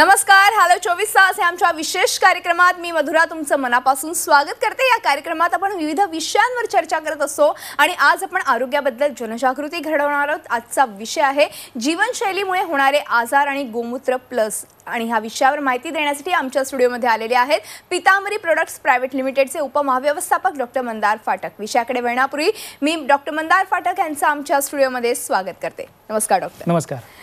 नमस्कार हॅलो चोवीस तास हे आमच्या विशेष कार्यक्रमात मी मधुरा तुमचं मनापासून स्वागत करते या कार्यक्रमात आपण विविध विषयांवर चर्चा करत असतो आणि आज आपण आरोग्याबद्दल जनजागृती घडवणार आहोत आजचा विषय आहे जीवनशैलीमुळे होणारे आजार आणि गोमूत्र प्लस आणि ह्या विषयावर माहिती देण्यासाठी आमच्या स्टुडिओमध्ये आलेले आहेत पितांबरी प्रोडक्ट्स प्रायव्हेट लिमिटेडचे उपमहाव्यवस्थापक डॉक्टर मंदार फाटक विषयाकडे वळण्यापूर्वी मी डॉक्टर मंदार फाटक यांचं आमच्या स्टुडिओमध्ये स्वागत करते नमस्कार डॉक्टर नमस्कार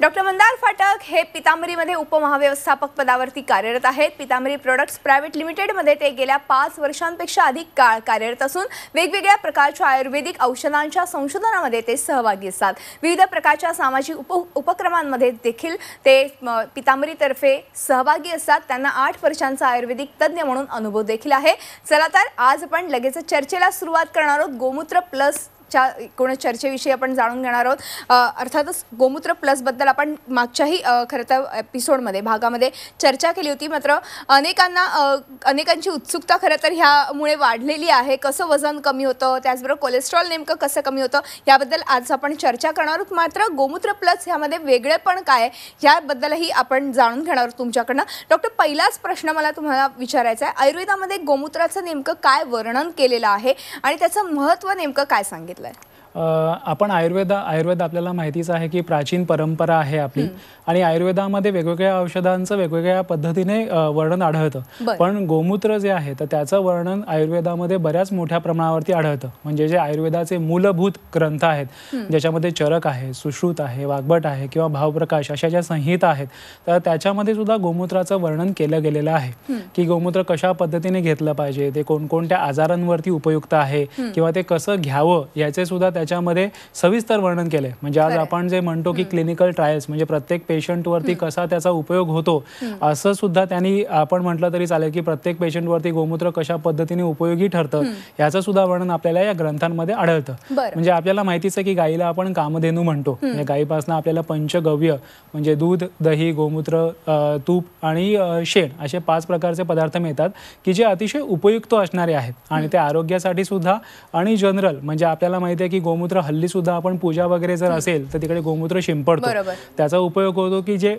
डॉक्टर मंदार फाटक हे पितांबरीमध्ये उपमहाव्यवस्थापक पदावरती कार्यरत आहेत पितांबरी प्रोडक्ट्स प्रायव्हेट लिमिटेडमध्ये ते गेल्या पाच वर्षांपेक्षा अधिक काळ कार्यरत असून वेगवेगळ्या प्रकारच्या आयुर्वेदिक औषधांच्या संशोधनामध्ये ते सहभागी असतात विविध प्रकारच्या सामाजिक उप उपक्रमांमध्ये देखील ते पितांबरीतर्फे सहभागी असतात त्यांना आठ वर्षांचा आयुर्वेदिक तज्ज्ञ म्हणून अनुभव देखील आहे चला तर आज आपण लगेच चर्चेला सुरुवात करणार आहोत गोमूत्र प्लस च्या एकूण चर्चेविषयी आपण जाणून घेणार आहोत अर्थातच गोमूत्र प्लसबद्दल आपण मागच्याही खरं तर एपिसोडमध्ये भागामध्ये चर्चा केली होती मात्र अनेकांना अनेकांची उत्सुकता खरं तर ह्यामुळे वाढलेली आहे कसं वजन कमी होतं त्याचबरोबर कोलेस्ट्रॉल नेमकं कसं कमी होतं याबद्दल आज आपण चर्चा करणार आहोत मात्र गोमूत्र प्लस ह्यामध्ये वेगळेपण काय ह्याबद्दलही आपण जाणून घेणार आहोत तुमच्याकडनं डॉक्टर पहिलाच प्रश्न मला तुम्हाला विचारायचा आहे आयुर्वेदामध्ये गोमूत्राचं नेमकं काय वर्णन केलेलं आहे आणि त्याचं महत्त्व नेमकं काय सांगेल Midler. आपण आयुर्वेदा आयुर्वेद आपल्याला माहितीच आहे की प्राचीन परंपरा आहे आपली आणि आयुर्वेदामध्ये वेगवेगळ्या औषधांचं वेगवेगळ्या पद्धतीने वर्णन आढळतं पण गोमूत्र जे आहे तर त्याचं वर्णन आयुर्वेदामध्ये बऱ्याच मोठ्या प्रमाणावरती आढळतं म्हणजे जे आयुर्वेदाचे मूलभूत ग्रंथ आहेत ज्याच्यामध्ये चरक आहे सुश्रुत आहे वाग्भट आहे किंवा भावप्रकाश अशा ज्या संहिता आहेत तर त्याच्यामध्ये सुद्धा गोमूत्राचं वर्णन केलं गेलेलं आहे की गोमूत्र कशा पद्धतीने घेतलं पाहिजे ते कोणकोणत्या आजारांवरती उपयुक्त आहे किंवा ते कसं घ्यावं याचे सुद्धा त्याच्यामध्ये सविस्तर वर्णन केले म्हणजे आज आपण जे म्हणतो की क्लिनिकल ट्रायल्स म्हणजे प्रत्येक पेशंटवरती कसा त्याचा उपयोग होतो असं सुद्धा त्यांनी आपण म्हटलं तरी चालेल की प्रत्येक पेशंटवरती गोमूत्र कशा पद्धतीने उपयोगी ठरतं याचं सुद्धा वर्णन आपल्याला या ग्रंथांमध्ये आढळतं म्हणजे आपल्याला माहितीच आहे की गायीला आपण कामधेनू म्हणतो म्हणजे गायीपासून आपल्याला पंचगव्य म्हणजे दूध दही गोमूत्र तूप आणि शेण असे पाच प्रकारचे पदार्थ मिळतात की जे अतिशय उपयुक्त असणारे आहेत आणि ते आरोग्यासाठी सुद्धा आणि जनरल म्हणजे आपल्याला माहिती आहे की गोमूत्र हल्ली सुद्धा आपण पूजा वगैरे जर असेल तर तिकडे गोमूत्र शिंपडतो त्याचा उपयोग होतो की जे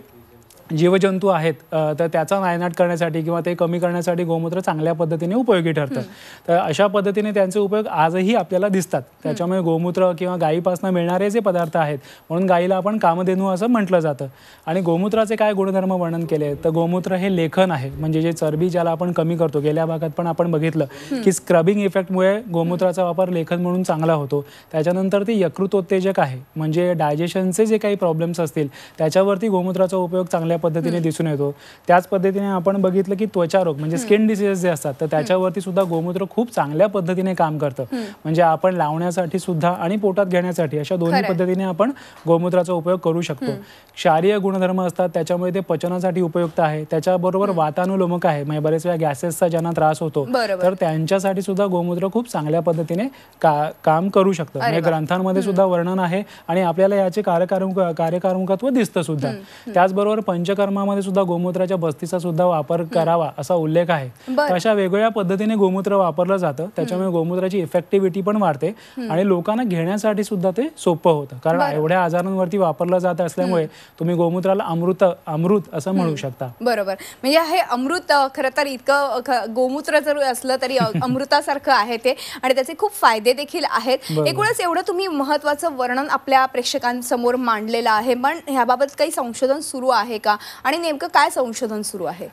जीवजंतू आहेत तर त्याचा नायनाट करण्यासाठी किंवा ते कमी करण्यासाठी गोमूत्र चांगल्या पद्धतीने उपयोगी ठरतं तर अशा पद्धतीने त्यांचे उपयोग आजही आपल्याला दिसतात त्याच्यामुळे गोमूत्र किंवा गायीपासून मिळणारे जे पदार्थ आहेत म्हणून गायीला आपण कामधेनू असं म्हटलं जातं आणि गोमूत्राचे काय गुणधर्म वर्णन केले तर गोमूत्र हे लेखन आहे म्हणजे जे चरबी ज्याला आपण कमी करतो गेल्या भागात पण आपण बघितलं की स्क्रबिंग इफेक्टमुळे गोमूत्राचा वापर लेखन म्हणून चांगला होतो त्याच्यानंतर ते यकृतोत्तेजक आहे म्हणजे डायजेशनचे जे काही प्रॉब्लेम्स असतील त्याच्यावरती गोमूत्राचा उपयोग चांगल्या चांगल्या पद्धतीने दिसून येतो त्याच पद्धतीने आपण बघितलं की त्वचा रोग म्हणजे स्किन डिसीजेस जे असतात तर त्याच्यावरती सुद्धा गोमूत्र खूप चांगल्या पद्धतीने काम करतं म्हणजे आपण लावण्यासाठी सुद्धा आणि पोटात घेण्यासाठी अशा दोन्ही पद्धतीने आपण गोमूत्राचा उपयोग करू शकतो क्षारीय गुणधर्म असतात त्याच्यामुळे ते पचनासाठी उपयुक्त आहे त्याच्याबरोबर वातानुलोमक आहे म्हणजे बरेच वेळा गॅसेसचा ज्यांना त्रास होतो तर त्यांच्यासाठी सुद्धा गोमूत्र खूप चांगल्या पद्धतीने काम करू शकतं म्हणजे ग्रंथांमध्ये सुद्धा वर्णन आहे आणि आपल्याला याचे कार्यकार कार्यकारुंकत्व दिसतं सुद्धा त्याचबरोबर पंच पंचकर्मामध्ये सुद्धा गोमूत्राच्या बस्तीचा सुद्धा वापर करावा असा उल्लेख आहे अशा वेगवेगळ्या पद्धतीने गोमूत्र वापरलं जातं त्याच्यामुळे गोमूत्राची इफेक्टिव्हिटी पण वाढते आणि लोकांना घेण्यासाठी सुद्धा ते सोपं होतं कारण एवढ्या आजारांवरती वापरलं जात असल्यामुळे तुम्ही गोमूत्राला अमृत अमृत असं म्हणू शकता बरोबर म्हणजे हे अमृत खरं तर इतकं गोमूत्र जर असलं तरी अमृतासारखं आहे ते आणि त्याचे खूप फायदे देखील आहेत एकूणच एवढं तुम्ही महत्वाचं वर्णन आपल्या प्रेक्षकांसमोर मांडलेलं आहे पण ह्याबाबत काही संशोधन सुरू आहे का आणि नेमकं काय संशोधन सुरू आहे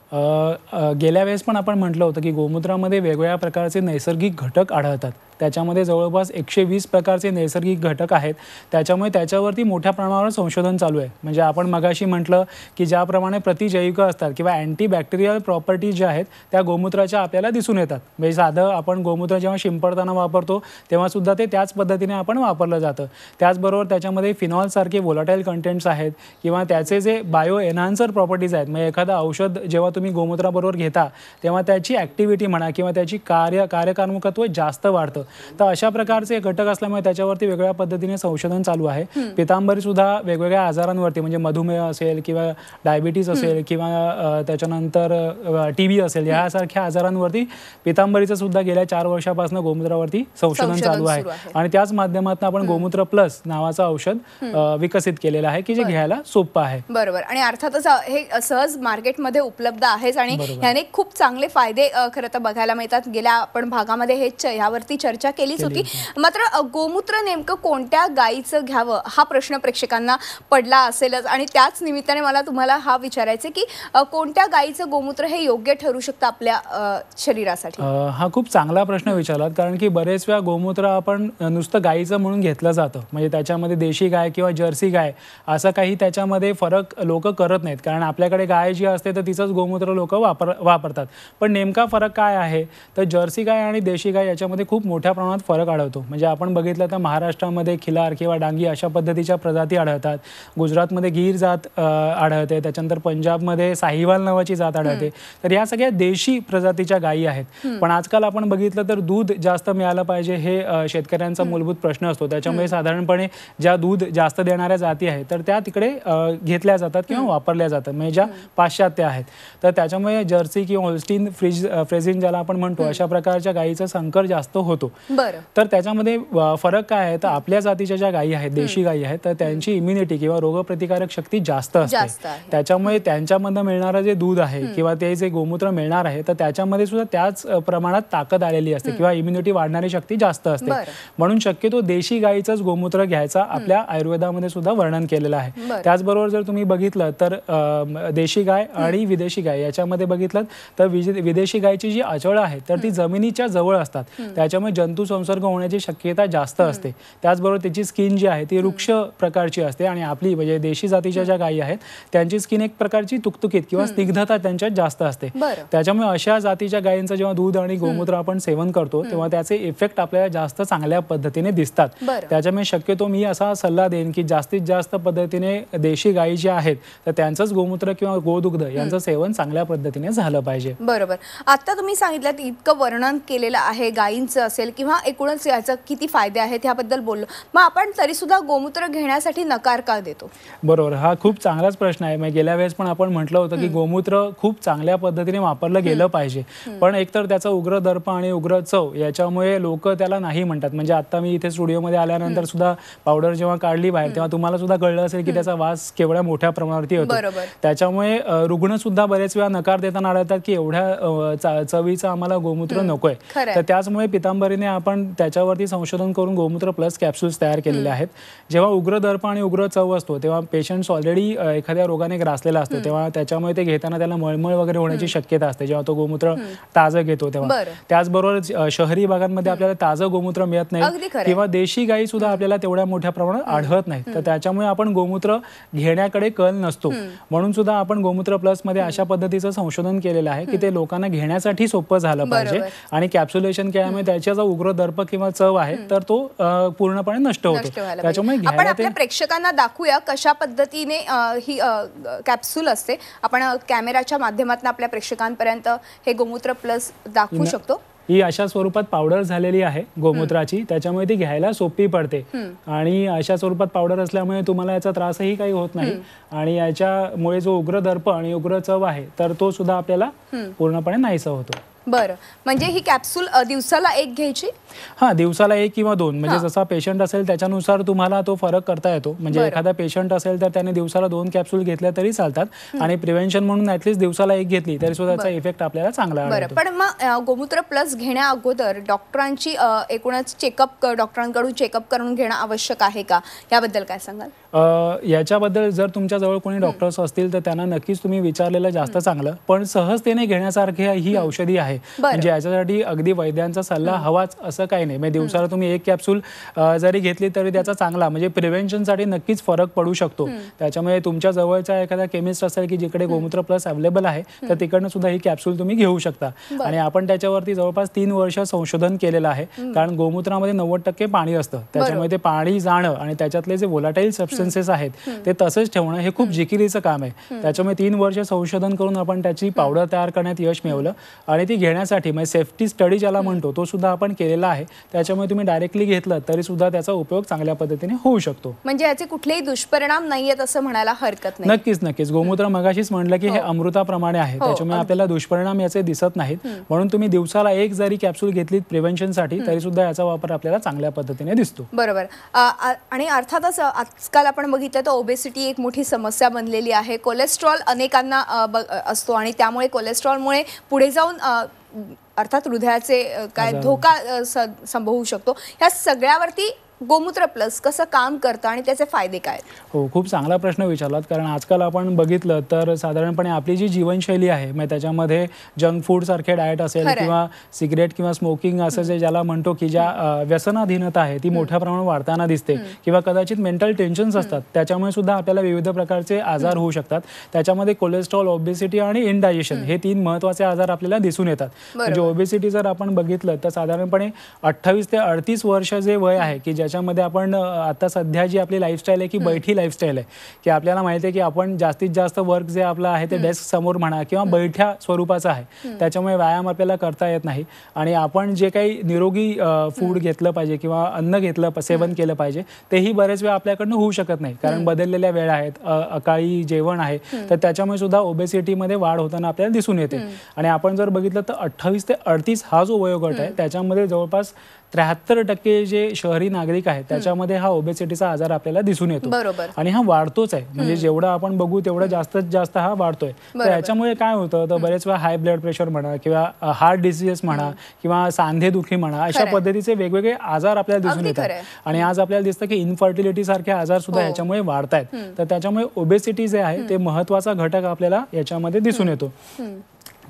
गेल्या वेळेस पण आपण म्हटलं होतं की गोमूत्रामध्ये वेगवेगळ्या प्रकारचे नैसर्गिक घटक आढळतात त्याच्यामध्ये जवळपास एकशे वीस प्रकारचे नैसर्गिक घटक आहेत त्याच्यामुळे त्याच्यावरती मोठ्या प्रमाणावर संशोधन चालू आहे म्हणजे आपण मगाशी म्हटलं की ज्याप्रमाणे प्रतिजैविक असतात किंवा अँटी बॅक्टेरियल प्रॉपर्टीज ज्या आहेत त्या गोमूत्राच्या आपल्याला दिसून येतात म्हणजे साधं आपण गोमूत्र जेव्हा शिंपडताना वापरतो तेव्हासुद्धा ते त्याच पद्धतीने आपण वापरलं जातं त्याचबरोबर त्याच्यामध्ये फिनॉलसारखे वोलाटाईल कंटेंट्स आहेत किंवा त्याचे जे बायो एन्हान्सर प्रॉपर्टीज आहेत म्हणजे एखादं औषध जेव्हा तुम्ही गोमूत्राबरोबर घेता तेव्हा त्याची ॲक्टिव्हिटी म्हणा किंवा त्याची कार्य कार्यकारमुकत्व जास्त वाढतं तर अशा प्रकारचे घटक असल्यामुळे त्याच्यावरती वेगळ्या पद्धतीने संशोधन चालू आहे पितांबरी सुद्धा वेगवेगळ्या आजारांवरती म्हणजे मधुमेह असेल किंवा डायबिटीस असेल किंवा त्याच्यानंतर टीबी असेल यासारख्या आजारांवरती पितांबरीचं सुद्धा गेल्या चार वर्षापासून गोमूत्रावरती संशोधन चालू आहे आणि त्याच माध्यमातून आपण गोमूत्र प्लस नावाचं औषध विकसित केलेलं आहे की जे घ्यायला सोपं आहे बरोबर आणि अर्थातच हे सहज मार्केटमध्ये उपलब्ध आहेच आणि याने खूप चांगले फायदे खरं तर बघायला मिळतात गेल्या आपण भागामध्ये हे यावरती चर्चा चर्चा केलीच होती मात्र गोमूत्र नेमकं कोणत्या गायीचं घ्यावं हा प्रश्न प्रेक्षकांना पडला असेलच आणि त्याच निमित्ताने मला तुम्हाला हा विचारायचं की कोणत्या गायीचं गोमूत्र हे योग्य ठरू शकतं आपल्या शरीरासाठी हा खूप चांगला प्रश्न विचारला कारण की बरेच वेळा गोमूत्र आपण नुसतं गायीचं म्हणून घेतलं जातं म्हणजे त्याच्यामध्ये देशी गाय किंवा जर्सी गाय असं काही त्याच्यामध्ये फरक लोक करत नाहीत कारण आपल्याकडे गाय जी असते तर तिचंच गोमूत्र लोक वापर वापरतात पण नेमका फरक काय आहे तर जर्सी गाय आणि देशी गाय याच्यामध्ये खूप मोठे मोठ्या प्रमाणात फरक आढळतो म्हणजे आपण बघितलं तर महाराष्ट्रामध्ये खिलार किंवा डांगी अशा पद्धतीच्या प्रजाती आढळतात गुजरातमध्ये गीर जात आढळते त्याच्यानंतर पंजाबमध्ये साहिवाल नावाची जात आढळते तर या सगळ्या देशी प्रजातीच्या गायी आहेत पण आजकाल आपण बघितलं तर दूध जास्त मिळालं पाहिजे हे शेतकऱ्यांचा मूलभूत प्रश्न असतो त्याच्यामुळे साधारणपणे ज्या दूध जास्त देणाऱ्या जाती आहेत तर त्या तिकडे घेतल्या जातात किंवा वापरल्या जातात म्हणजे ज्या पाश्चात्य आहेत तर त्याच्यामुळे जर्सी किंवा होल्स्टीन फ्रिज फ्रेझिन ज्याला आपण म्हणतो अशा प्रकारच्या गायीचा संकर जास्त होतो तर त्याच्यामध्ये फरक काय आहे तर आपल्या जातीच्या ज्या गायी आहेत देशी गायी आहेत तर त्यांची इम्युनिटी किंवा रोगप्रतिकारक शक्ती जास्त असते त्याच्यामुळे त्यांच्यामधनं मिळणारं जे दूध आहे किंवा ते जे गोमूत्र मिळणार आहे तर त्याच्यामध्ये सुद्धा त्याच प्रमाणात ताकद आलेली असते किंवा इम्युनिटी वाढणारी शक्ती जास्त असते म्हणून शक्यतो देशी गायीचंच गोमूत्र घ्यायचा आपल्या आयुर्वेदामध्ये सुद्धा वर्णन केलेलं आहे त्याचबरोबर जर तुम्ही बघितलं तर देशी गाय आणि विदेशी गाय याच्यामध्ये बघितलं तर विदेशी गायची जी अचळ आहे तर ती जमिनीच्या जवळ असतात त्याच्यामुळे जंतू संसर्ग होण्याची शक्यता जास्त असते त्याचबरोबर त्याची स्किन जी आहे ती वृक्ष प्रकारची असते आणि आपली म्हणजे देशी जातीच्या ज्या गायी आहेत त्यांची स्किन एक प्रकारची तुकतुकीत किंवा स्निग्धता त्यांच्यात जास्त असते त्याच्यामुळे अशा जातीच्या गायींचं जेव्हा दूध आणि गोमूत्र आपण सेवन करतो तेव्हा त्याचे इफेक्ट आपल्याला जास्त चांगल्या पद्धतीने दिसतात त्याच्यामुळे शक्यतो मी असा सल्ला देईन की जास्तीत जास्त पद्धतीने देशी गायी जी आहेत तर त्यांचंच गोमूत्र किंवा गोदुग्ध यांचं सेवन चांगल्या पद्धतीने झालं पाहिजे बरोबर आता तुम्ही सांगितलं इतकं वर्णन केलेलं आहे गायींचं असेल किंवा एकूणच याचा किती फायदे आहेत ह्याबद्दल बोललो मग आपण तरी सुद्धा गोमूत्र घेण्यासाठी नकार का देतो बरोबर हा खूप चांगलाच प्रश्न आहे म्हणजे गेल्या वेळेस पण आपण म्हटलं होतं की गोमूत्र खूप चांगल्या पद्धतीने वापरलं गेलं पाहिजे पण एकतर त्याचा उग्र दर्प आणि उग्र चव याच्यामुळे लोक त्याला नाही म्हणतात म्हणजे आता मी इथे स्टुडिओमध्ये आल्यानंतर सुद्धा पावडर जेव्हा काढली बाहेर तेव्हा तुम्हाला सुद्धा कळलं असेल की त्याचा वास केवढ्या मोठ्या प्रमाणावरती होतो त्याच्यामुळे रुग्ण सुद्धा बरेच वेळा नकार देताना आढळतात की एवढ्या चवीचा आम्हाला गोमूत्र नकोय तर त्याचमुळे पितांबरीने आपण त्याच्यावरती संशोधन करून गोमूत्र प्लस कॅप्सूल्स तयार केलेले आहेत जेव्हा उग्र दर्प आणि उग्र चव असतो तेव्हा पेशंट ऑलरेडी एखाद्या रोगाने ग्रासलेला असतो तेव्हा त्याच्यामुळे ते घेताना त्याला मळमळ वगैरे होण्याची शक्यता असते जेव्हा तो गोमूत्र ताजं घेतो तेव्हा त्याचबरोबर शहरी भागांमध्ये आपल्याला ताजं गोमूत्र मिळत नाही किंवा देशी गायी सुद्धा आपल्याला तेवढ्या मोठ्या प्रमाणात आढळत नाही तर त्याच्यामुळे आपण गोमूत्र घेण्याकडे कल नसतो म्हणून सुद्धा आपण गोमूत्र प्लस मध्ये अशा पद्धतीचं संशोधन केलेलं आहे की ते लोकांना घेण्यासाठी सोपं झालं पाहिजे आणि कॅप्सुलेशन केल्यामुळे त्याच्या उग्र दर्प किंवा चव आहे तर तो पूर्णपणे नष्ट होतो त्याच्यामुळे आपण आपल्या प्रेक्षकांना दाखवूया कशा पद्धतीने ही कॅप्सूल असते आपण कॅमेराच्या माध्यमातून आपल्या प्रेक्षकांपर्यंत हे गोमूत्र प्लस दाखवू शकतो ही अशा स्वरूपात पावडर झालेली आहे गोमूत्राची त्याच्यामुळे ती घ्यायला सोपी पडते आणि अशा स्वरूपात पावडर असल्यामुळे तुम्हाला याचा त्रासही काही होत नाही आणि याच्यामुळे जो उग्र दर्प आणि उग्र चव आहे तर तो सुद्धा आपल्याला पूर्णपणे नाहीसा होतो बरं म्हणजे ही कॅप्सूल दिवसाला एक घ्यायची हा दिवसाला एक किंवा दोन म्हणजे जसा पेशंट असेल त्याच्यानुसार तुम्हाला तो फरक करता येतो म्हणजे एखादा पेशंट असेल तर त्याने दिवसाला दोन कॅप्सूल घेतल्या तरी चालतात आणि प्रिव्हेन्शन म्हणून ऍटलीस्ट दिवसाला एक घेतली तरी सुद्धा त्याचा इफेक्ट आपल्याला चांगला बरं पण मग गोमूत्र प्लस घेण्या अगोदर डॉक्टरांची एकूणच चेकअप डॉक्टरांकडून चेकअप करून घेणं आवश्यक आहे का याबद्दल काय सांगाल याच्याबद्दल जर तुमच्याजवळ कोणी डॉक्टर्स असतील तर त्यांना नक्कीच तुम्ही विचारलेलं जास्त चांगलं पण सहजतेने घेण्यासारखी ही औषधी आहे आहे म्हणजे याच्यासाठी अगदी वैद्यांचा सल्ला हवाच असं काही नाही म्हणजे दिवसाला तुम्ही एक कॅप्सूल जरी घेतली तरी त्याचा चांगला म्हणजे प्रिव्हेन्शनसाठी नक्कीच फरक पडू शकतो त्याच्यामुळे तुमच्या जवळचा एखादा केमिस्ट असेल की जिकडे गोमूत्र प्लस अवेलेबल आहे तर तिकडनं सुद्धा ही कॅप्सूल तुम्ही घेऊ शकता आणि आपण त्याच्यावरती जवळपास तीन वर्ष संशोधन केलेलं आहे कारण गोमूत्रामध्ये नव्वद टक्के पाणी असतं त्याच्यामुळे ते पाणी जाणं आणि त्याच्यातले जे व्होलाटाईल सबस्टन्सेस आहेत ते तसंच ठेवणं हे खूप जिकिरीचं काम आहे त्याच्यामुळे तीन वर्ष संशोधन करून आपण त्याची पावडर तयार करण्यात यश मिळवलं आणि ती घेण्यासाठी म्हणजे सेफ्टी स्टडी ज्याला म्हणतो तो सुद्धा आपण केलेला आहे त्याच्यामुळे तुम्ही डायरेक्टली घेतलं तरी सुद्धा त्याचा उपयोग चांगल्या पद्धतीने होऊ शकतो म्हणजे याचे कुठलेही दुष्परिणाम नाही आहेत असं म्हणायला हरकत नाही नक्कीच नक्कीच गोमूत्र मगाशीच म्हणलं की हे हो. अमृताप्रमाणे आहे हो, त्याच्यामुळे आपल्याला दुष्परिणाम याचे दिसत नाहीत म्हणून तुम्ही दिवसाला एक जरी कॅप्सूल घेतली प्रिव्हेन्शनसाठी तरी सुद्धा याचा वापर आपल्याला चांगल्या पद्धतीने दिसतो बरोबर आणि अर्थातच आजकाल आपण बघितलं तर ओबेसिटी एक मोठी समस्या बनलेली आहे कोलेस्ट्रॉल अनेकांना असतो आणि त्यामुळे कोलेस्ट्रॉलमुळे पुढे जाऊन अर्थात हृदयाचे काय धोका संभवू शकतो ह्या सगळ्यावरती गोमूत्र प्लस कसं काम करतं आणि त्याचे फायदे काय हो खूप चांगला प्रश्न विचारलात कारण आजकाल आपण बघितलं तर साधारणपणे आपली जी जीवनशैली आहे मग त्याच्यामध्ये जंक फूड सारखे डाएट असेल किंवा सिगरेट किंवा स्मोकिंग असं जे ज्याला म्हणतो की ज्या व्यसनाधीनता आहे ती मोठ्या प्रमाणात वाढताना दिसते किंवा कदाचित मेंटल टेन्शन्स असतात त्याच्यामुळे सुद्धा आपल्याला विविध प्रकारचे आजार होऊ शकतात त्याच्यामध्ये कोलेस्ट्रॉल ओबेसिटी आणि इनडायजेशन हे तीन महत्वाचे आजार आपल्याला दिसून येतात म्हणजे ओबेसिटी जर आपण बघितलं तर साधारणपणे अठ्ठावीस ते अडतीस वर्ष जे वय आहे की ज्याच्यामध्ये आपण आता सध्या जी आपली लाईफस्टाईल आहे की बैठी लाईफस्टाईल आहे की आपल्याला माहिती आहे की आपण जास्तीत जास्त वर्क जे आपलं आहे ते डेस्क समोर म्हणा किंवा बैठ्या स्वरूपाचं आहे त्याच्यामुळे व्यायाम आपल्याला करता येत नाही आणि आपण जे काही निरोगी फूड घेतलं पाहिजे किंवा अन्न घेतलं सेवन केलं पाहिजे तेही बरेच वेळा आपल्याकडनं होऊ शकत नाही कारण बदललेल्या वेळा आहेत अकाळी जेवण आहे तर त्याच्यामुळे सुद्धा ओबेसिटीमध्ये वाढ होताना आपल्याला दिसून येते आणि आपण जर बघितलं तर अठ्ठावीस ते अडतीस हा जो वयोगट आहे त्याच्यामध्ये जवळपास त्र्याहत्तर टक्के जे शहरी नागरिक आहेत त्याच्यामध्ये हा ओबेसिटीचा आजार आपल्याला दिसून येतो आणि हा वाढतोच आहे म्हणजे जेवढा आपण बघू तेवढा जास्तच जास्त हा वाढतोय तर याच्यामुळे काय होतं तर बरेच वेळा हाय ब्लड प्रेशर म्हणा किंवा हार्ट डिसीजेस म्हणा किंवा सांधेदुखी म्हणा अशा पद्धतीचे वेगवेगळे आजार आपल्याला दिसून येतात आणि आज आपल्याला दिसतं की इन्फर्टिलिटी सारखे आजार सुद्धा हो. याच्यामुळे वाढत आहेत तर त्याच्यामुळे ओबेसिटी जे आहे ते महत्वाचा घटक आपल्याला याच्यामध्ये दिसून येतो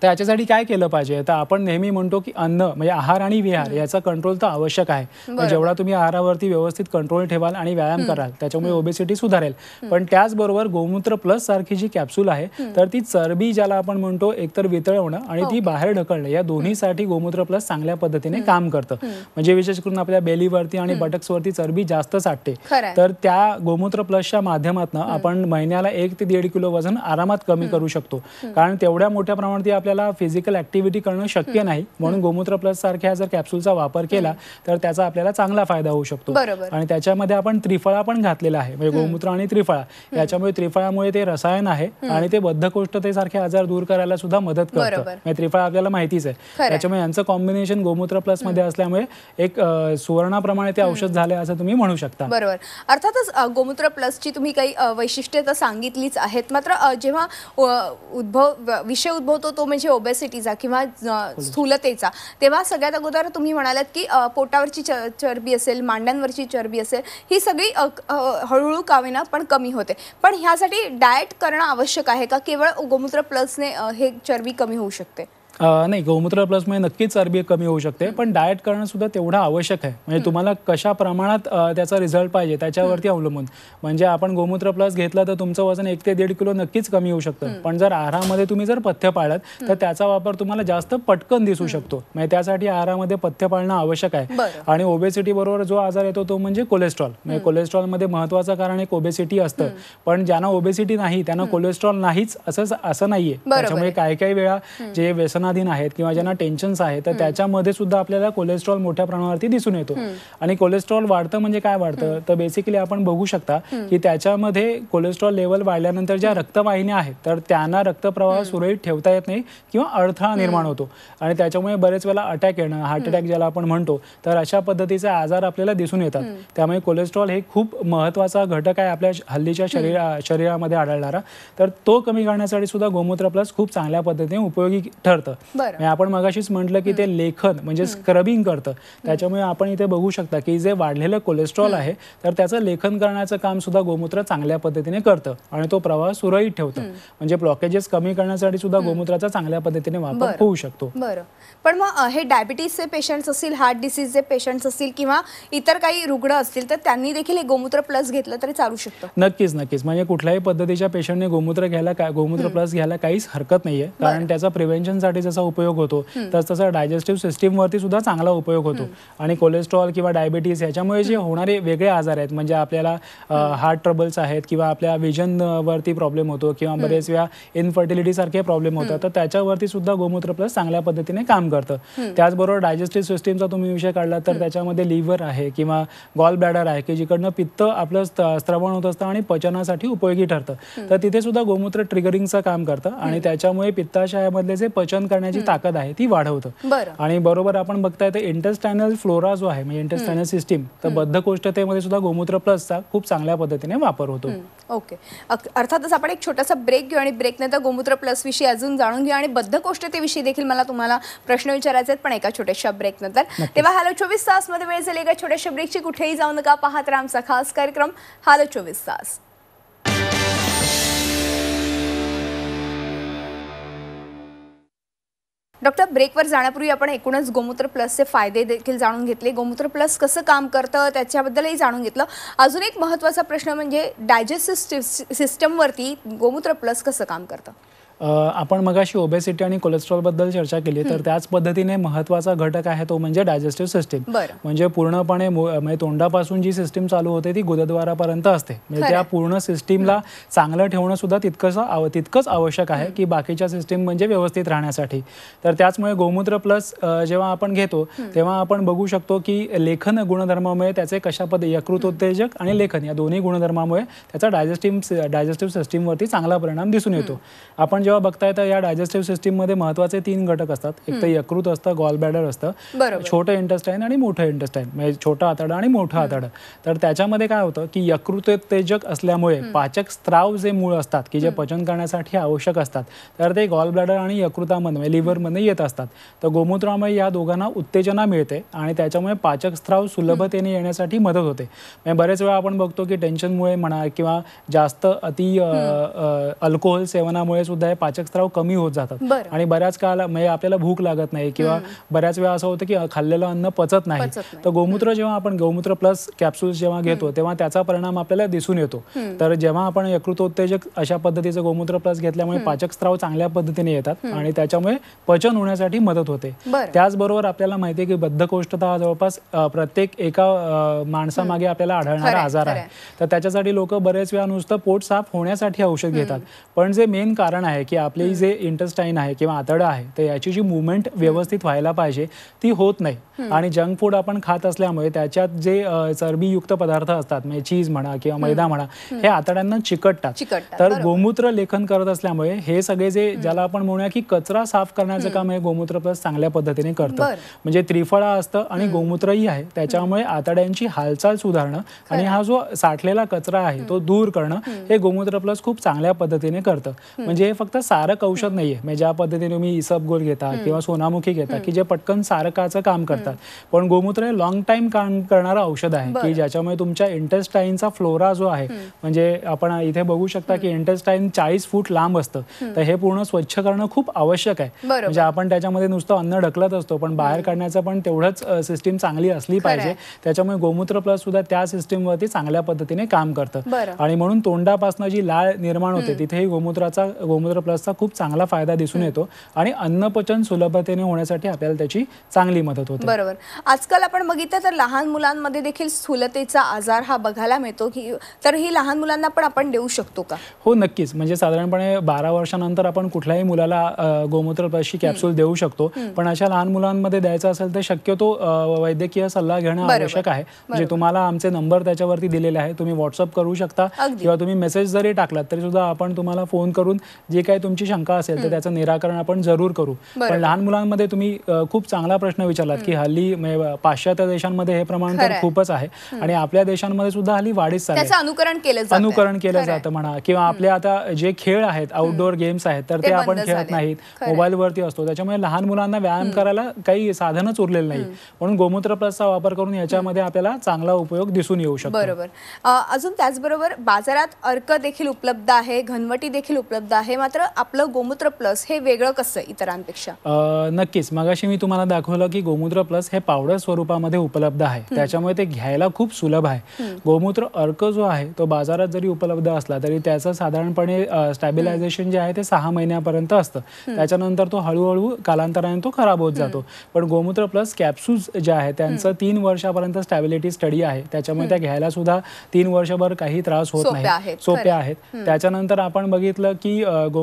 तर याच्यासाठी काय केलं पाहिजे तर आपण नेहमी म्हणतो की अन्न म्हणजे आहार आणि विहार याचा कंट्रोल तर आवश्यक आहे जेवढा तुम्ही आहारावरती व्यवस्थित कंट्रोल ठेवाल आणि व्यायाम कराल त्याच्यामुळे ओबेसिटी सुधारेल पण त्याचबरोबर गोमूत्र प्लस सारखी जी कॅप्सूल आहे तर ती चरबी ज्याला आपण म्हणतो एकतर वितळवणं आणि हो. ती बाहेर ढकलणं या दोन्हीसाठी गोमूत्र प्लस चांगल्या पद्धतीने काम करतं म्हणजे विशेष करून आपल्या बेलीवरती आणि बटक्सवरती चरबी जास्त साठते तर त्या गोमूत्र प्लसच्या माध्यमातून आपण महिन्याला एक ते दीड किलो वजन आरामात कमी करू शकतो कारण तेवढ्या मोठ्या प्रमाणात आपल्याला फिजिकल ऍक्टिव्हिटी करणं शक्य नाही म्हणून गोमूत्र प्लस सारख्या जर कॅप्सूलचा वापर केला तर त्याचा आपल्याला चांगला फायदा होऊ शकतो आणि त्याच्यामध्ये आपण त्रिफळा पण घातलेला आहे म्हणजे गोमूत्र आणि त्रिफळा याच्यामुळे त्रिफळामुळे ते रसायन आहे आणि ते बद्धकोष्ठतेसारखे आजार दूर करायला सुद्धा मदत करतं म्हणजे त्रिफळा आपल्याला माहितीच आहे त्याच्यामुळे यांचं कॉम्बिनेशन गोमूत्र प्लस मध्ये असल्यामुळे एक सुवर्णाप्रमाणे ते औषध झाले असं तुम्ही म्हणू शकता बरोबर अर्थातच गोमूत्र प्लसची तुम्ही काही वैशिष्ट्ये तर सांगितलीच आहेत मात्र जेव्हा उद्भव विषय उद्भवतो तो म्हणजे म्हणजे ओबेसिटीचा किंवा स्थूलतेचा तेव्हा सगळ्यात अगोदर तुम्ही म्हणालात की पोटावरची चरबी असेल मांड्यांवरची चरबी असेल ही सगळी हळूहळू कावेना पण कमी होते पण ह्यासाठी डाएट करणं आवश्यक आहे का केवळ गोमूत्र प्लसने हे चरबी कमी होऊ शकते नाही गोमूत्र प्लसमुळे नक्कीच चरबी कमी होऊ शकते पण डाएट करणं सुद्धा तेवढं आवश्यक आहे म्हणजे तुम्हाला कशा प्रमाणात त्याचा रिझल्ट पाहिजे त्याच्यावरती अवलंबून म्हणजे आपण गोमूत्र प्लस घेतला तर तुमचं वजन एक ते दीड किलो नक्कीच कमी होऊ शकतं पण जर आहारामध्ये तुम्ही जर पथ्य पाळत तर त्याचा वापर तुम्हाला जास्त पटकन दिसू शकतो म्हणजे त्यासाठी आहारामध्ये पथ्य पाळणं आवश्यक आहे आणि ओबेसिटी बरोबर जो आजार येतो तो म्हणजे कोलेस्ट्रॉल म्हणजे कोलेस्ट्रॉलमध्ये महत्वाचं कारण एक ओबेसिटी असतं पण ज्यांना ओबेसिटी नाही त्यांना कोलेस्ट्रॉल नाहीच असं असं नाहीये त्याच्यामुळे काही काही वेळा जे व्यसन व्यसनाधीन आहेत किंवा ज्यांना टेन्शन्स आहेत तर त्याच्यामध्ये सुद्धा आपल्याला कोलेस्ट्रॉल मोठ्या प्रमाणावरती दिसून येतो आणि कोलेस्ट्रॉल वाढतं म्हणजे काय वाढतं तर बेसिकली आपण बघू शकता की त्याच्यामध्ये कोलेस्ट्रॉल लेवल वाढल्यानंतर ज्या रक्तवाहिन्या आहेत तर त्यांना रक्तप्रवाह सुरळीत ठेवता येत नाही किंवा अडथळा निर्माण होतो आणि त्याच्यामुळे बरेच वेळा अटॅक येणं हार्ट अटॅक ज्याला आपण म्हणतो तर अशा पद्धतीचे आजार आपल्याला दिसून येतात त्यामुळे कोलेस्ट्रॉल हे खूप महत्वाचा घटक आहे आपल्या हल्लीच्या शरीरा शरीरामध्ये आढळणारा तर तो कमी करण्यासाठी सुद्धा गोमूत्र प्लस खूप चांगल्या पद्धतीने उपयोगी ठरतं करतं आपण मगाशीच म्हटलं की ते लेखन म्हणजे स्क्रबिंग करतं त्याच्यामुळे आपण इथे बघू शकता की जे वाढलेलं कोलेस्ट्रॉल आहे तर त्याचं लेखन करण्याचं काम सुद्धा गोमूत्र चांगल्या पद्धतीने करतं आणि तो प्रवाह सुरळीत ठेवतं म्हणजे ब्लॉकेजेस कमी करण्यासाठी सुद्धा गोमूत्राचा चांगल्या पद्धतीने वापर होऊ शकतो बरं पण मग हे डायबिटीसचे पेशंट्स असतील हार्ट डिसीजचे पेशंट्स असतील किंवा इतर काही रुग्ण असतील तर त्यांनी देखील हे गोमूत्र प्लस घेतलं तरी चालू शकतं नक्कीच नक्कीच म्हणजे कुठल्याही पद्धतीच्या पेशंटने गोमूत्र घ्यायला गोमूत्र प्लस घ्यायला काहीच हरकत नाहीये कारण त्याचा प्रिव्हेंशनसाठी जसा उपयोग होतो तस तसं डायजेस्टिव्ह सिस्टीमवरती सुद्धा चांगला उपयोग होतो आणि कोलेस्ट्रॉल किंवा डायबिटीस याच्यामुळे जे होणारे वेगळे आजार आहेत म्हणजे आपल्याला हार्ट ट्रबल्स आहेत किंवा आपल्या विजनवरती प्रॉब्लेम होतो किंवा बरेच वेळा सारखे प्रॉब्लेम होतात तर त्याच्यावरती सुद्धा गोमूत्र प्लस चांगल्या पद्धतीने काम करतं त्याचबरोबर डायजेस्टिव्ह सिस्टीमचा तुम्ही विषय काढला तर त्याच्यामध्ये लिव्हर आहे किंवा गॉल ब्लॅडर आहे की जिकडनं पित्त आपलं स्रवण होत असतं आणि पचनासाठी उपयोगी ठरतं तर तिथे सुद्धा गोमूत्र ट्रिगरिंगचं काम करतं आणि त्याच्यामुळे पित्ताशयामधले जे पचन करण्याची ताकद आहे ती वाढवतं आणि बरोबर आपण बघताय तर इंटरस्टॅनल फ्लोरा जो आहे म्हणजे इंटरस्टॅनल सिस्टीम तर बद्धकोष्ठतेमध्ये सुद्धा गोमूत्र प्लसचा खूप चांगल्या पद्धतीने वापर होतो ओके अर्थातच आपण एक छोटासा ब्रेक घेऊ आणि ब्रेक नंतर गोमूत्र प्लस विषयी अजून जाणून घेऊ आणि बद्धकोष्ठतेविषयी देखील मला तुम्हाला प्रश्न विचारायचे आहेत पण एका छोट्याशा ब्रेक नंतर तेव्हा हॅलो चोवीस तास मध्ये वेळ झाली एका छोट्याशा ब्रेकची कुठेही जाऊ नका पाहत आमचा खास कार्यक्रम हॅलो चोवीस तास डॉक्टर ब्रेकवर जाण्यापूर्वी आपण एकूणच गोमूत्र प्लसचे फायदे देखील जाणून घेतले गोमूत्र प्लस कसं काम करतं त्याच्याबद्दलही जाणून घेतलं अजून एक महत्त्वाचा प्रश्न म्हणजे डायजेस्टिव्ह सिस्टमवरती गोमूत्र प्लस कसं काम करतं आपण मगाशी ओबेसिटी आणि कोलेस्ट्रॉलबद्दल चर्चा केली तर त्याच पद्धतीने महत्वाचा घटक आहे तो म्हणजे डायजेस्टिव्ह सिस्टीम म्हणजे पूर्णपणे म्हणजे तोंडापासून जी सिस्टीम चालू होते ती गुदद्वारापर्यंत असते म्हणजे त्या पूर्ण सिस्टीमला चांगलं ठेवणं सुद्धा तितकंच तितकंच आवश्यक आहे की बाकीच्या सिस्टीम म्हणजे व्यवस्थित राहण्यासाठी तर त्याचमुळे गोमूत्र प्लस जेव्हा आपण घेतो तेव्हा आपण बघू शकतो की लेखन गुणधर्मामुळे त्याचे कशा पद्धती यकृत उत्तेजक आणि लेखन या दोन्ही गुणधर्मामुळे त्याचा डायजेस्टिव्ह डायजेस्टिव्ह सिस्टीमवरती चांगला परिणाम दिसून येतो आपण जेव्हा बघता तर या डायजेस्टिव्ह सिस्टीममध्ये महत्वाचे तीन घटक असतात एक तर यकृत असतं गॉल बॅडर असतं छोटं इंटेस्टाईन आणि मोठं इंटेस्टाईन म्हणजे छोटा आतडं आणि मोठं आतडं तर त्याच्यामध्ये काय होतं की यकृतोत्तेजक असल्यामुळे पाचक स्त्राव जे मूळ असतात की जे पचन करण्यासाठी आवश्यक असतात तर ते गॉल बॅडर आणि यकृतामध्ये म्हणजे लिव्हरमध्ये येत असतात तर गोमूत्रामुळे या दोघांना उत्तेजना मिळते आणि त्याच्यामुळे पाचक स्त्राव सुलभतेने येण्यासाठी मदत होते म्हणजे बरेच वेळा आपण बघतो की टेन्शनमुळे म्हणा किंवा जास्त अति अल्कोहोल सेवनामुळे सुद्धा स्त्राव कमी होत जातात आणि बऱ्याच काळाला म्हणजे आपल्याला भूक लागत नाही किंवा बऱ्याच वेळा असं होतं की खाल्लेलं अन्न पचत नाही तर गोमूत्र जेव्हा आपण गोमूत्र प्लस कॅप्सूल जेव्हा घेतो तेव्हा त्याचा परिणाम आपल्याला दिसून येतो तर जेव्हा आपण यकृतोत्तेजक अशा पद्धतीचं गोमूत्र प्लस घेतल्यामुळे पाचक स्त्राव चांगल्या पद्धतीने येतात आणि त्याच्यामुळे पचन होण्यासाठी मदत होते त्याचबरोबर आपल्याला माहिती आहे की बद्धकोष्ठता जवळपास प्रत्येक एका माणसामागे आपल्याला आढळणारा आजार आहे तर त्याच्यासाठी लोक बरेच वेळा नुसतं पोट साफ होण्यासाठी औषध घेतात पण जे मेन कारण आहे की आपले जे इंटरस्टाईन आहे किंवा आतडं आहे तर याची जी मुवमेंट व्यवस्थित व्हायला पाहिजे ती होत नाही आणि जंक फूड आपण खात असल्यामुळे त्याच्यात जे चरबीयुक्त पदार्थ असतात म्हणजे चीज म्हणा किंवा मैदा म्हणा हे आतड्यांना चिकटतात तर गोमूत्र लेखन करत असल्यामुळे हे सगळे जे ज्याला आपण म्हणूया की कचरा साफ करण्याचं काम हे गोमूत्र प्लस चांगल्या पद्धतीने करतं म्हणजे त्रिफळा असतं आणि गोमूत्रही आहे त्याच्यामुळे आतड्यांची हालचाल सुधारणं आणि हा जो साठलेला कचरा आहे तो दूर करणं हे गोमूत्र प्लस खूप चांगल्या पद्धतीने करतं म्हणजे हे फक्त फक्त सारक औषध नाहीये म्हणजे ज्या पद्धतीने तुम्ही मी गोल घेता किंवा सोनामुखी घेता की जे पटकन सारकाचं काम करतात पण गोमूत्र हे लॉंग टाइम काम करणारं औषध आहे की ज्याच्यामुळे तुमच्या इंटेस्टाईनचा फ्लोरा जो आहे म्हणजे आपण इथे बघू शकता की इंटेस्टाईन चाळीस फूट लांब असतं तर हे पूर्ण स्वच्छ करणं खूप आवश्यक आहे म्हणजे आपण त्याच्यामध्ये नुसतं अन्न ढकलत असतो पण बाहेर काढण्याचं पण तेवढंच सिस्टीम चांगली असली पाहिजे त्याच्यामुळे गोमूत्र प्लस सुद्धा त्या सिस्टीमवरती चांगल्या पद्धतीने काम करतं आणि म्हणून तोंडापासून जी लाळ निर्माण होते तिथेही गोमूत्राचा गोमूत्र प्लसचा खूप चांगला फायदा दिसून येतो आणि अन्नपचन सुलभतेने होण्यासाठी आपल्याला त्याची चांगली मदत होते बरोबर आजकाल आपण बघितलं तर लहान मुलांमध्ये देखील स्थूलतेचा आजार हा बघायला मिळतो की तर ही लहान मुलांना पण आपण देऊ शकतो का हो नक्कीच म्हणजे साधारणपणे बारा वर्षानंतर आपण कुठल्याही मुलाला गोमूत्र प्लसची कॅप्सूल देऊ शकतो पण अशा लहान मुलांमध्ये द्यायचा असेल तर शक्यतो वैद्यकीय सल्ला घेणं आवश्यक आहे म्हणजे तुम्हाला आमचे नंबर त्याच्यावरती दिलेले आहे तुम्ही व्हॉट्सअप करू शकता किंवा तुम्ही मेसेज जरी टाकलात तरी सुद्धा आपण तुम्हाला फोन करून जे काही काही तुमची शंका असेल तर त्याचं निराकरण आपण जरूर करू पण लहान मुलांमध्ये तुम्ही खूप चांगला प्रश्न विचारलात की हल्ली पाश्चात्य देशांमध्ये हे प्रमाण तर खूपच आहे आणि आपल्या देशांमध्ये सुद्धा हल्ली वाढीच चालू अनुकरण केलं अनुकरण केलं जातं म्हणा किंवा आपले आता जे खेळ आहेत आउटडोअर गेम्स आहेत तर ते आपण खेळत नाहीत मोबाईल वरती असतो त्याच्यामुळे लहान मुलांना व्यायाम करायला काही साधनच उरलेलं नाही म्हणून गोमूत्र प्लसचा वापर करून याच्यामध्ये आपल्याला चांगला उपयोग दिसून येऊ शकतो बरोबर अजून त्याचबरोबर बाजारात अर्क देखील उपलब्ध आहे घनवटी देखील उपलब्ध आहे मात्र मात्र आपलं गोमूत्र प्लस हे वेगळं कसं इतरांपेक्षा नक्कीच मगाशी मी तुम्हाला दाखवलं की गोमूत्र प्लस हे पावडर स्वरूपामध्ये उपलब्ध आहे त्याच्यामुळे ते घ्यायला खूप सुलभ आहे गोमूत्र अर्क जो आहे तो बाजारात जरी उपलब्ध असला तरी त्याचं साधारणपणे स्टॅबिलायझेशन जे आहे ते सहा महिन्यापर्यंत असतं त्याच्यानंतर तो हळूहळू कालांतराने तो खराब होत जातो पण गोमूत्र प्लस कॅप्सूल जे आहे त्यांचं तीन वर्षापर्यंत स्टॅबिलिटी स्टडी आहे त्याच्यामुळे त्या घ्यायला सुद्धा तीन वर्षभर काही त्रास होत नाही सोप्या आहेत त्याच्यानंतर आपण बघितलं की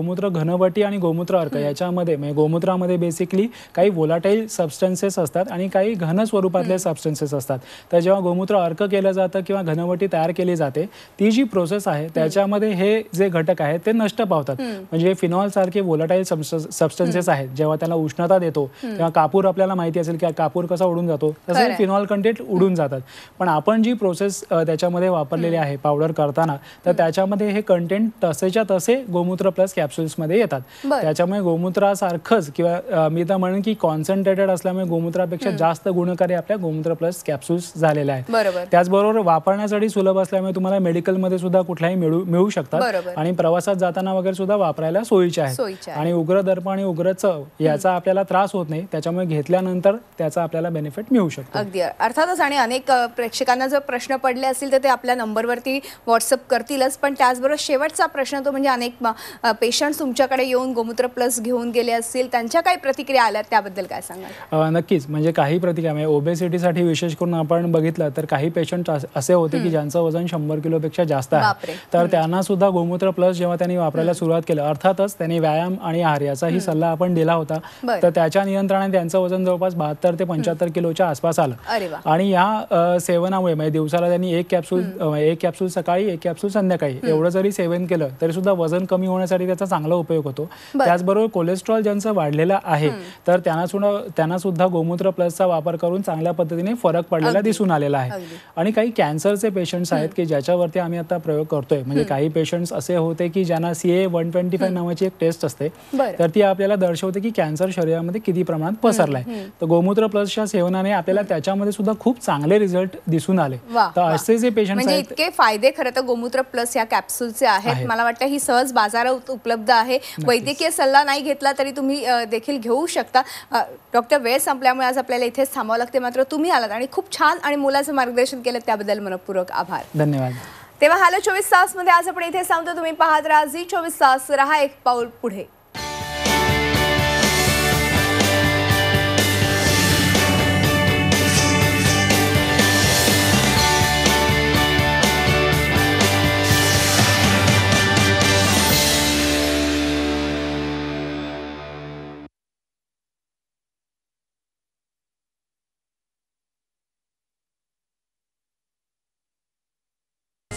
गोमूत्र घनवटी आणि गोमूत्र अर्क याच्यामध्ये म्हणजे गोमूत्रामध्ये बेसिकली काही वोलाटाईल सबस्टन्सेस असतात आणि काही घन स्वरूपातले सबस्टन्सेस असतात तर जेव्हा गोमूत्र अर्क केलं जातं किंवा घनवटी तयार केली जाते ती जी प्रोसेस आहे त्याच्यामध्ये हे जे घटक आहेत ते नष्ट पावतात म्हणजे फिनॉल सारखे वोलाटाईल सबस्टन्सेस आहेत जेव्हा त्याला उष्णता देतो तेव्हा कापूर आपल्याला माहिती असेल की कापूर कसा उडून जातो तसं फिनॉल कंटेंट उडून जातात पण आपण जी प्रोसेस त्याच्यामध्ये वापरलेली आहे पावडर करताना तर त्याच्यामध्ये हे कंटेंट तसेच्या तसे गोमूत्र प्लस कॅप्स कॅप्सुल्समध्ये येतात त्याच्यामुळे गोमूत्रासारखंच किंवा मी तर म्हणेन की कॉन्सन्ट्रेटेड असल्यामुळे गोमूत्रापेक्षा जास्त गुणकारी आपल्या गोमूत्र प्लस कॅप्सुल्स झालेल्या आहेत त्याचबरोबर वापरण्यासाठी सुलभ असल्यामुळे तुम्हाला मेडिकलमध्ये सुद्धा कुठलाही मिळू मिळू शकतात आणि प्रवासात जाताना वगैरे सुद्धा वापरायला सोयीचे आहेत आणि उग्र दर्प आणि उग्र चव याचा आपल्याला त्रास होत नाही त्याच्यामुळे घेतल्यानंतर त्याचा आपल्याला बेनिफिट मिळू शकतो अगदी अर्थातच आणि अनेक प्रेक्षकांना जर प्रश्न पडले असतील तर ते आपल्या नंबरवरती व्हॉट्सअप करतीलच पण त्याचबरोबर शेवटचा प्रश्न तो म्हणजे अनेक पेशंट तुमच्याकडे येऊन गोमूत्र प्लस घेऊन गेले असतील त्यांच्या काही प्रतिक्रिया आल्या त्याबद्दल काय सांगा नक्कीच म्हणजे काही प्रतिक्रिया म्हणजे ओबेसिटीसाठी विशेष करून आपण बघितलं तर काही पेशंट असे होते की ज्यांचं वजन शंभर किलोपेक्षा जास्त आहे तर त्यांना सुद्धा गोमूत्र प्लस जेव्हा त्यांनी वापरायला सुरुवात केलं अर्थातच त्यांनी व्यायाम आणि आहार याचाही सल्ला आपण दिला होता तर त्याच्या नियंत्रणाने त्यांचं वजन जवळपास बहात्तर ते पंच्याहत्तर किलोच्या आसपास आलं आणि या सेवनामुळे म्हणजे दिवसाला त्यांनी एक कॅप्सूल एक कॅप्सूल सकाळी एक कॅप्सूल संध्याकाळी एवढं जरी सेवन केलं तरी सुद्धा वजन कमी होण्यासाठी त्याचा चांगला उपयोग होतो त्याचबरोबर कोलेस्ट्रॉल ज्यांचं वाढलेलं आहे तर त्यांना सुद्धा त्यांना सुद्धा गोमूत्र प्लसचा वापर करून चांगल्या पद्धतीने फरक पडलेला दिसून आलेला आहे आणि काही कॅन्सरचे पेशंट्स आहेत की ज्याच्यावरती आम्ही आता प्रयोग करतोय म्हणजे काही पेशंट्स असे होते की ज्यांना सी ए वन ट्वेंटी नावाची एक टेस्ट असते तर ती आपल्याला दर्शवते की कॅन्सर शरीरामध्ये किती प्रमाणात पसरलाय तर गोमूत्र प्लसच्या सेवनाने आपल्याला त्याच्यामध्ये सुद्धा खूप चांगले रिझल्ट दिसून आले तर असे जे पेशंट म्हणजे इतके फायदे खरं तर गोमूत्र प्लस या कॅप्सूलचे आहेत मला वाटतं ही सहज बाजारात उपलब्ध उपलब्ध आहे वैद्यकीय सल्ला नाही घेतला तरी तुम्ही देखील घेऊ शकता डॉक्टर वेळ संपल्यामुळे आज आपल्याला इथेच थांबावं लागते मात्र तुम्ही आलात आणि खूप छान आणि मुलाचं मार्गदर्शन केलं त्याबद्दल मनपूर्वक आभार धन्यवाद तेव्हा हॅलो चोवीस तास मध्ये आज आपण इथे सांगतो तुम्ही पाहत राहा झी चोवीस तास राहा एक पाऊल पुढे